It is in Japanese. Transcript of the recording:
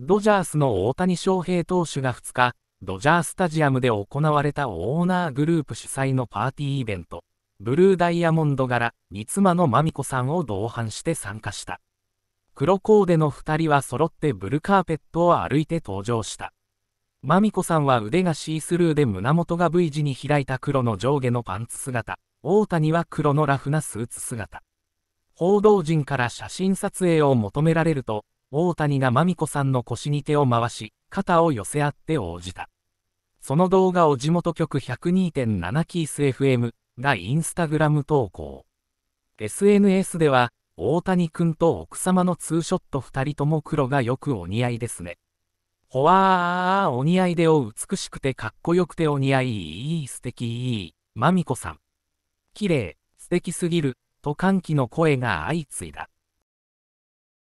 ドジャースの大谷翔平投手が2日、ドジャースタジアムで行われたオーナーグループ主催のパーティーイベント、ブルーダイヤモンド柄に妻のまみこさんを同伴して参加した。黒コーデの2人は揃ってブルカーペットを歩いて登場した。まみこさんは腕がシースルーで胸元が V 字に開いた黒の上下のパンツ姿、大谷は黒のラフなスーツ姿。報道陣から写真撮影を求められると、大谷がマミコさんの腰に手を回し、肩を寄せ合って応じた。その動画を地元局102.7キース FM がインスタグラム投稿。SNS では、大谷くんと奥様のツーショット2人とも黒がよくお似合いですね。ほわー、お似合いでお美しくてかっこよくてお似合い、いい素敵いい、まみこさん。綺麗、素敵すぎる、と歓喜の声が相次いだ。